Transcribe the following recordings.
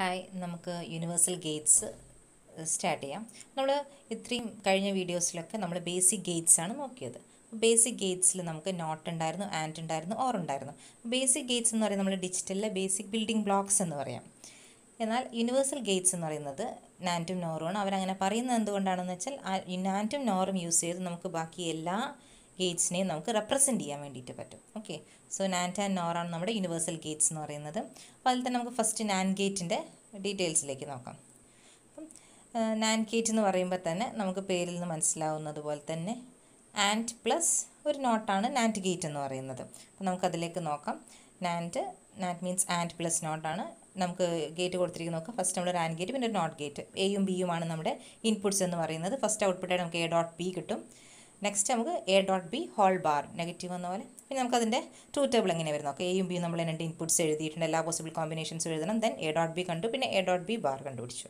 hi നമുക്ക് universal Gates start ചെയ്യാം നമ്മൾ ഇത്രയും കഴിഞ്ഞ വീഡിയോസിലൊക്കെ നമ്മൾ ബേസിക് ഗേറ്റ്സ് ആണ് നോക്കിയത് ബേസിക് ഗേറ്റ്സിൽ നമുക്ക് നോട്ട് ഉണ്ടായിരുന്നു ആൻഡ് ഉണ്ടായിരുന്നു ഓർ ഉണ്ടായിരുന്നു ബേസിക് ഗേറ്റ്സ് എന്ന് പറയുന്നത് നമ്മൾ ഡിജിറ്റലിലെ ബേസിക് ബിൽഡിംഗ് ബ്ലോക്സ് എന്ന് പറയാം എന്നാൽ യൂണിവേഴ്സൽ ഗേറ്റ്സ് എന്ന് പറയുന്നത് നാൻറ്റും നോറുമാണ് അവരങ്ങനെ പറയുന്നത് എന്തുകൊണ്ടാണെന്ന് വെച്ചാൽ നാൻറ്റും നോറും യൂസ് ചെയ്ത് നമുക്ക് ബാക്കി എല്ലാ ഗേറ്റ്സിനെ നമുക്ക് റെപ്രസെൻറ്റ് ചെയ്യാൻ വേണ്ടിയിട്ട് പറ്റും ഓക്കെ സോ നാൻറ്റ് ആൻഡ് നോറാണ് നമ്മുടെ യൂണിവേഴ്സൽ ഗേറ്റ്സ് എന്ന് പറയുന്നത് അപ്പോൾ അതിൽ തന്നെ നമുക്ക് ഫസ്റ്റ് നാൻ ഗേറ്റിൻ്റെ ഡീറ്റെയിൽസിലേക്ക് നോക്കാം അപ്പം നാൻ ഗേറ്റ് എന്ന് പറയുമ്പോൾ തന്നെ നമുക്ക് പേരിൽ നിന്ന് മനസ്സിലാവുന്നത് പോലെ തന്നെ ആൻഡ് പ്ലസ് ഒരു നോട്ടാണ് നാൻറ്റ് ഗേറ്റ് എന്ന് പറയുന്നത് അപ്പോൾ നമുക്കതിലേക്ക് നോക്കാം NAND NAND means AND plus നോട്ടാണ് നമുക്ക് ഗേറ്റ് കൊടുത്തിരിക്കുന്ന നോക്കാം ഫസ്റ്റ് നമ്മൾ ഒരു ആൻഡ് ഗേറ്റ് പിന്നെ ഒരു നോട്ട് ഗേറ്റ് എയും ബിയുമാണ് നമ്മുടെ ഇൻപുട്സ് എന്ന് പറയുന്നത് ഫസ്റ്റ് ഔട്ട്പുട്ടായിട്ട് നമുക്ക് എ ഡോട്ട് ബി കിട്ടും നെക്സ്റ്റ് നമുക്ക് A dot B whole bar negative എന്ന പോലെ പിന്നെ നമുക്കതിൻ്റെ ട്രൂ ടേബിൾ എങ്ങനെ വരും ഓക്കെ എയും ബിയും നമ്മൾ രണ്ട് ഇൻപുട്സ് എഴുതിയിട്ടുണ്ട് എല്ലാ പോസിബിൾ കോമ്പിനേഷൻസ് എഴുതണം ദെൻ എ ഡോട്ട് ബി കണ്ടു പിന്നെ എ ഡോട്ട് ബി ബാർ കണ്ടുപിടിച്ചു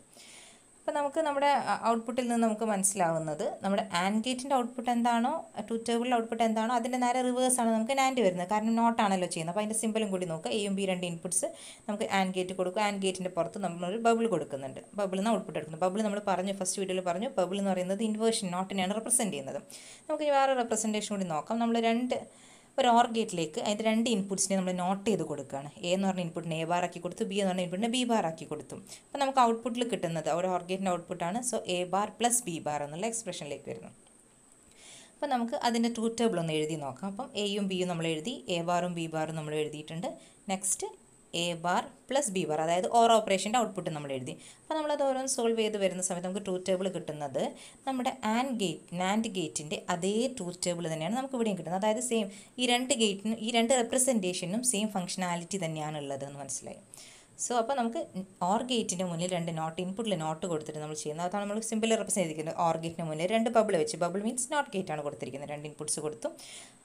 അപ്പോൾ നമുക്ക് നമ്മുടെ ഔട്ട്പുട്ടിൽ നിന്ന് നമുക്ക് മനസ്സിലാവുന്നത് നമ്മുടെ ആൻഡ് ഗേറ്റിൻ്റെ ഔട്ട്പുട്ട് എന്താണോ ടു ടേബിളിൻ്റെ ഔട്ട്പുട്ട് എന്താണോ അതിൻ്റെ നേരെ റിവേഴ്സാണ് നമുക്ക് നാൻഡ് വരുന്നത് കാരണം നോട്ടാണല്ലോ ചെയ്യുന്നത് അപ്പോൾ അതിൻ്റെ സിമ്പിളും കൂടി നോക്കുക എയും ബി രണ്ട് ഇൻപുട്സ് നമുക്ക് ആൻഡ് ഗേറ്റ് കൊടുക്കും ആൻഡ് ഗേറ്റിൻ്റെ പുറത്ത് നമ്മളൊരു ബബിൾ കൊടുക്കുന്നുണ്ട് ബബിൾ നിന്ന് ഔട്ട്പുട്ട് എടുക്കുന്നു ബബിൾ നമ്മൾ പറഞ്ഞു ഫസ്റ്റ് വീഡിയോയിൽ പറഞ്ഞു ബബിൾ എന്ന് പറയുന്നത് ഇൻവേർഷൻ നോട്ടിനെയാണ് റെപ്രസെൻറ്റ് ചെയ്യുന്നത് നമുക്ക് വേറെ റെപ്രസെൻറ്റേഷൻ കൂടി നോക്കാം നമ്മൾ രണ്ട് ഒരു ഓർ ഗേറ്റിലേക്ക് അതിൻ്റെ രണ്ട് ഇൻപുട്സിനെ നമ്മൾ നോട്ട് ചെയ്ത് കൊടുക്കുകയാണ് എ എന്ന് പറഞ്ഞ ഇൻപുട്ടിനെ എ ബാർ ആക്കി കൊടുത്തു ബി എന്ന് പറഞ്ഞ ഇൻപുട്ടിനെ ബി ബാർ ആക്കി കൊടുത്തു അപ്പോൾ നമുക്ക് ഔട്ട്പുട്ടിൽ കിട്ടുന്നത് ഒരു ഓർ ഗേറ്റിൻ്റെ ഔട്ട്പുട്ടാണ് so A bar plus B bar എന്നുള്ള എക്സ്പ്രഷനിലേക്ക് വരുന്നു അപ്പോൾ നമുക്ക് അതിൻ്റെ ട്രൂ ടേബിൾ ഒന്ന് എഴുതി നോക്കാം അപ്പം എയും ബിയും നമ്മൾ എഴുതി എ ബാറും ബി ബാറും നമ്മൾ എഴുതിയിട്ടുണ്ട് next A bar plus B bar അതായത് ഓർ ഓപ്പറേഷൻ്റെ ഔട്ട്പുട്ട് നമ്മൾ എഴുതി അപ്പോൾ നമ്മളത് ഓരോന്ന് സോൾവ് ചെയ്ത് വരുന്ന സമയത്ത് നമുക്ക് ട്രൂത്ത് ടേബിൾ കിട്ടുന്നത് നമ്മുടെ ആൻഡ് ഗേറ്റ് നാൻഡ് ഗേറ്റിൻ്റെ അതേ ട്രൂത്ത് ടേബിൾ തന്നെയാണ് നമുക്ക് ഇവിടെയും കിട്ടുന്നത് അതായത് സെയിം ഈ രണ്ട് ഗേറ്റിനും ഈ രണ്ട് റെപ്രസെൻറ്റേഷനും സെയിം ഫംഗ്ഷനാലിറ്റി തന്നെയാണ് ഉള്ളത് എന്ന് മനസ്സിലായി സോ അപ്പോൾ നമുക്ക് ഓർ ഗേറ്റിൻ്റെ മുന്നിൽ രണ്ട് നോട്ട് ഇൻപുട്ടിൽ നോട്ട് കൊടുത്തിട്ട് നമ്മൾ ചെയ്യുന്നത് അതാണ് നമ്മൾ സിമ്പിൾ റെപ്രസെൻ്റ് ചെയ്തിരിക്കുന്നത് ഓർ ഗേറ്റിൻ്റെ മുന്നിൽ രണ്ട് ബബിൾ വെച്ച് ബബിൾ മീൻസ് നോട്ട് ഗേറ്റ് ആണ് കൊടുത്തിരിക്കുന്നത് രണ്ട് ഇൻപുട്സ് കൊടുത്തു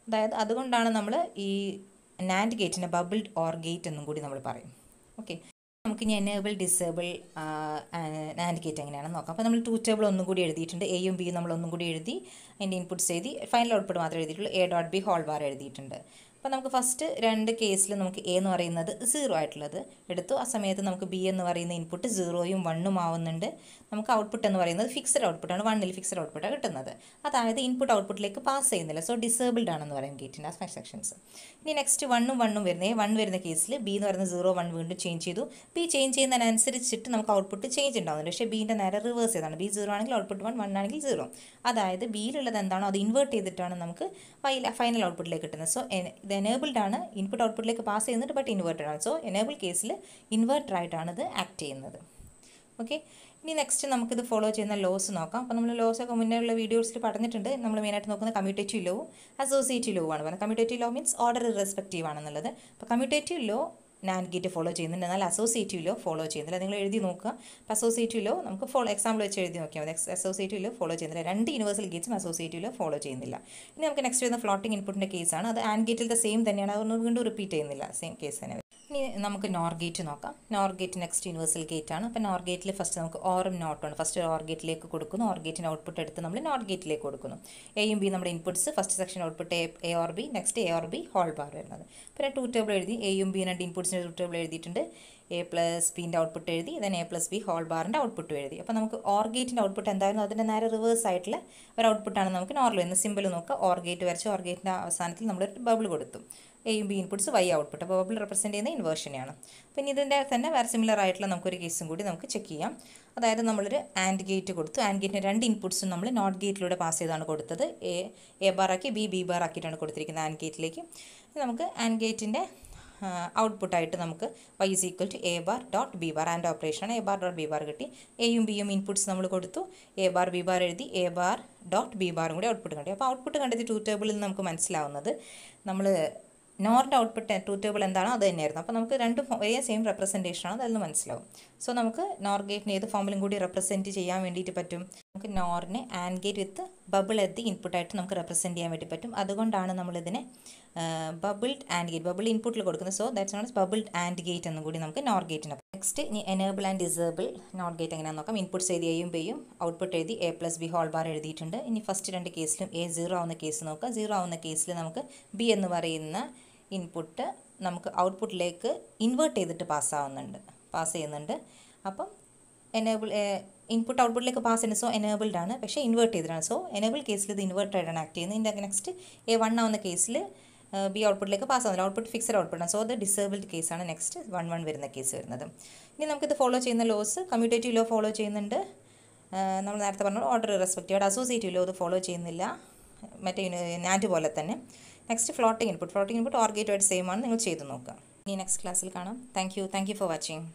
അതായത് അതുകൊണ്ടാണ് നമ്മൾ ഈ നാൻഡ് ഗേറ്റിന് ബബിൾഡ് ഓർ ഗേറ്റ് എന്നും കൂടി നമ്മൾ പറയും ഓക്കെ നമുക്ക് ഇനി എനേബിൾ ഡിസേബിൾ നാൻഡ് ഗേറ്റ് എങ്ങനെയാണെന്ന് നോക്കാം അപ്പോൾ നമ്മൾ ടൂ ടേബിൾ ഒന്നും കൂടി എഴുതിയിട്ടുണ്ട് എയും ബിയും നമ്മൾ ഒന്നും കൂടി എഴുതി അതിൻ്റെ ഇൻപുട്ട്സ് എഴുതി ഫൈനൽ ഔട്ട്പുട്ട് മാത്രമേ എഴുതിയിട്ടുള്ളൂ A dot B whole bar എഴുതിയിട്ടുണ്ട് അപ്പോൾ നമുക്ക് ഫസ്റ്റ് രണ്ട് കേസിൽ നമുക്ക് എ എന്ന് പറയുന്നത് സീറോ ആയിട്ടുള്ളത് എടുത്തു ആ സമയത്ത് നമുക്ക് ബി എന്ന് പറയുന്ന ഇൻപുട്ട് സീറോയും വണ്ണും ആവുന്നുണ്ട് നമുക്ക് ഔട്ട്പുട്ട് എന്ന് പറയുന്നത് ഫിക്സഡ് ഔട്ട്പുട്ടാണ് വണ്ണിൽ ഫിക്സഡ് ഔട്ട്പുട്ടാണ് കിട്ടുന്നത് അതായത് ഇൻപുട്ട് ഔട്ട്പുട്ടിലേക്ക് പാസ് ചെയ്യുന്നില്ല സോ ഡിസേബിൾഡ് ആണെന്ന് പറയും ഗേറ്റിൻ്റെ ആ സെക്ഷൻസ് ഇനി നെക്സ്റ്റ് വണ്ണും വണ്ണും വരുന്നത് വൺ വരുന്ന കേസിൽ ബി എന്ന് പറയുന്ന സീറോ വൺ വീണ്ടും ചേഞ്ച് ചെയ്തു ബി ചേഞ്ച് ചെയ്യുന്നതിനനുസരിച്ചിട്ട് നമുക്ക് ഔട്ട്പുട്ട് ചേഞ്ച് ഉണ്ടാവുന്നുണ്ട് പക്ഷേ ബീൻ്റെ നേരെ റിവേഴ്സ് ചെയ്താണ് ബി സീറോ ആണെങ്കിൽ ഔട്ട്പുട്ട് വൺ വൺ ആണെങ്കിൽ സീറോ അതായത് ബിയിലുള്ളത് എന്താണോ അത് ഇൻവേർട്ട് ചെയ്തിട്ടാണ് നമുക്ക് ഫൈനൽ ഔട്ട്പുട്ടിലേക്ക് കിട്ടുന്നത് സോ എനേബിൾഡ് ആണ് ഇൻപുട്ട് ഔട്ട്പുട്ടിലേക്ക് പാസ് ചെയ്യുന്നുണ്ട് ബട്ട് ഇൻവേർട്ടഡ് ആണ് സോ എനേബിൾ കേസിൽ ഇൻവേർട്ടർ ആയിട്ടാണ് ഇത് ആക്ട് ചെയ്യുന്നത് ഓക്കെ ഇനി നെക്സ്റ്റ് നമുക്കിത് ഫോളോ ചെയ്യുന്ന ലോസ് നോക്കാം അപ്പോൾ നമ്മൾ ലോസ് ഒക്കെ മുന്നേ ഉള്ള വീഡിയോസിൽ പറഞ്ഞിട്ടുണ്ട് നമ്മൾ മെയിനായിട്ട് നോക്കുന്ന കമ്മ്യൂട്ടേറ്റീവ് ലോ അസോസിയേറ്റീവ് ലോ ആണ് പറയുന്നത് commutative law means order respective ആണെന്നുള്ളത് അപ്പോൾ commutative law NAND gate follow ചെയ്യുന്നുണ്ട് എന്നാൽ അസോസിയേറ്റീവ് ലോ ഫോളോ ചെയ്യുന്നില്ല നിങ്ങൾ എഴുതി നോക്കുക അപ്പോൾ അസോസിയേറ്റീവ് ലോ നമുക്ക് ഫോളോ എക്സാമ്പിൾ വെച്ച് എഴുതി നോക്കിയാൽ മതി അസോസിയേറ്റീവ് ലോ ഫോളോ ചെയ്യുന്നില്ല രണ്ട് യൂണിവേഴ്സൽ ഗേറ്റ്സും അസോസിയേറ്റീവ് ലോ ഫോളോ ചെയ്യുന്നില്ല ഇനി നമുക്ക് നെക്സ്റ്റ് വരുന്ന ഫ്ലോട്ടിംഗ് ഇൻപുട്ടിൻ്റെ കേസാണ് അത് ആൻഡ് ഗേറ്റിൽ സെയിം തന്നെയാണ് അതൊന്നും വീണ്ടും റിപ്പീറ്റ് ചെയ്യുന്നില്ല സെയിം കേസ് തന്നെ ഇനി നമുക്ക് നോർ ഗേറ്റ് നോക്കാം NOR gate next universal gate ആണ് അപ്പോൾ നോർ ഗേറ്റിൽ ഫസ്റ്റ് നമുക്ക് ഓറും നോട്ടും ഫസ്റ്റ് ഓർ ഗേറ്റിലേക്ക് കൊടുക്കുന്നു ഓർ ഗേറ്റിന് ഔട്ട്പുട്ട് എടുത്ത് നമ്മൾ നോർ ഗേറ്റിലേക്ക് കൊടുക്കുന്നു എയും ബി നമ്മുടെ inputs first section output A or B next A or B whole bar വരുന്നത് പിന്നെ ടൂ ടേബിൾ എഴുതി എയും ബി രണ്ട് ഇൻപുട്സിൻ്റെ ടൂ ടേബിൾ എഴുതിയിട്ടുണ്ട് എ പ്ലസ് ബിൻ്റെ ഔട്ട്പുട്ട് എഴുതി then A plus B whole ബാറിൻ്റെ ഔട്ട്പുട്ട് എഴുതി അപ്പോൾ നമുക്ക് ഓർഗേറ്റിൻ്റെ ഔട്ട്പുട്ട് എന്തായിരുന്നു അതിൻ്റെ നേരെ റിവേഴ്സ് ആയിട്ടുള്ള ഒരു ഔട്ട്പുട്ടാണ് നമുക്ക് നോർമൽ എന്ന് സിമ്പിൾ നോക്കുക ഓർഗേറ്റ് വരച്ച് ഓർഗേറ്റിൻ്റെ അവസാനത്തിൽ നമ്മളൊരു ബബിൾ കൊടുത്തു എയും ബി ഇൻപുട്സ് വൈ ഔട്ട്പുട്ട് അപ്പോൾ ബബിൾ റെപ്രസെൻറ്റ് ചെയ്യുന്ന ഇൻവേർഷനെയാണ് പിന്നെ ഇതിൻ്റെ തന്നെ വേറെ സിമിലർ ആയിട്ടുള്ള നമുക്കൊരു കേസും കൂടി നമുക്ക് ചെക്ക് ചെയ്യാം അതായത് നമ്മളൊരു ആൻഡ് ഗേറ്റ് കൊടുത്തു ആൻഡ് ഗേറ്റിന് രണ്ട് ഇൻപുട്സും നമ്മൾ നോട്ട് ഗേറ്റിലൂടെ പാസ് ചെയ്താണ് കൊടുത്തത് എ എ ബാർ ആക്കി ബി ബി ബാർ ആക്കിയിട്ടാണ് കൊടുത്തിരിക്കുന്നത് ആൻഡ് ഗേറ്റിലേക്ക് നമുക്ക് ആൻഡ് ഗേറ്റിൻ്റെ ഔട്ട്പുട്ടായിട്ട് നമുക്ക് Y is equal to A bar dot B bar and ഓപ്പറേഷനാണ് A bar dot B bar കിട്ടി എയും ബിയും ഇൻപുട്സ് നമ്മൾ കൊടുത്തു എ ബാർ ബി ബാർ എഴുതി എ ബാർ ഡോട്ട് ബി ബാറും കൂടി ഔട്ട്പുട്ട് കണ്ടു അപ്പോൾ ഔട്ട്പുട്ട് കണ്ടത് ടൂ ടേബിളിൽ നമുക്ക് മനസ്സിലാവുന്നത് നമ്മൾ നോർട്ട് ഔട്ട്പുട്ട് ടൂ ടേബിൾ എന്താണോ അത് തന്നെയായിരുന്നു അപ്പോൾ നമുക്ക് രണ്ടും ഒരേ സെയിം റെപ്രസെൻറ്റേഷനാണ് അതിൽ നിന്ന് മനസ്സിലാവും സോ നമുക്ക് നോർ ഗേറ്റിന് ഏത് ഫോമിലും കൂടി റെപ്രസെൻറ്റ് ചെയ്യാൻ വേണ്ടിയിട്ട് പറ്റും നമുക്ക് നോറിനെ ആൻഡ് ഗേറ്റ് വിത്ത് ബബിൾ എത്തി ഇൻപുട്ടായിട്ട് നമുക്ക് റെപ്രസെൻറ്റ് ചെയ്യാൻ വേണ്ടി പറ്റും അതുകൊണ്ടാണ് നമ്മളിതിനെ ബബിൾഡ് ആൻഡ് ഗേറ്റ് ബബിൾ ഇൻപുട്ടിൽ കൊടുക്കുന്നത് so that's non bubbled and gate എന്നും കൂടി നമുക്ക് നോർ ഗേറ്റിന് നെക്സ്റ്റ് ഇനി enable and disable NOR gate എങ്ങനെയാണെന്ന് നോക്കാം ഇൻപുട്ട് ചെയ്ത് എയും ബിയും ഔട്ട്പുട്ട് എഴുതി A plus B whole bar എഴുതിയിട്ടുണ്ട് ഇനി ഫസ്റ്റ് രണ്ട് കേസിലും എ സീറോ ആവുന്ന കേസ് നോക്കുക സീറോ ആവുന്ന കേസിൽ നമുക്ക് ബി എന്ന് പറയുന്ന ഇൻപുട്ട് നമുക്ക് ഔട്ട്പുട്ടിലേക്ക് ഇൻവേർട്ട് ചെയ്തിട്ട് പാസ്സാവുന്നുണ്ട് പാസ് ചെയ്യുന്നുണ്ട് അപ്പം enable input pass capacitance so enabled ആണ് പക്ഷേ ഇൻവേർട്ട് ചെയ്തിട്ടാണ് സോ എനേബിൾ കേസിൽ ഇത് ഇൻവേർട്ടഡാണ് ആക്ട് ചെയ്യുന്നത് ഇതിൻ്റെ നെക്സ്റ്റ് എ വൺ ആവുന്ന കേസിൽ ബി ഔട്ട്പുട്ടിലേക്ക് പാസ് ആവുന്നില്ല ഔട്ട്പുട്ട് ഫിക്സഡ് ഔട്ട്പുട്ടാണ് സോ അത് ഡിസേബിൾഡ് കേസാണ് നെക്സ്റ്റ് വൺ വൺ വരുന്ന കേസ് വരുന്നത് ഇനി നമുക്കിത് ഫോളോ ചെയ്യുന്ന ലോസ് കമ്മ്യൂട്ടേറ്റീവ് ലോ ഫോളോ ചെയ്യുന്നുണ്ട് നമ്മൾ നേരത്തെ പറഞ്ഞു ഓർഡർ റെസ്പെക്റ്റീവ് അസോസിയേറ്റീവ് ലോ അത് ഫോളോ ചെയ്യുന്നില്ല മറ്റേ നാറ്റ് പോലെ തന്നെ next floating input floating input ഓർഗേറ്റഡ് സെയിം ആണ് നിങ്ങൾ ചെയ്ത് നോക്കുക ഇനി നെക്സ്റ്റ് ക്ലാസ്സിൽ കാണാം thank you thank you for watching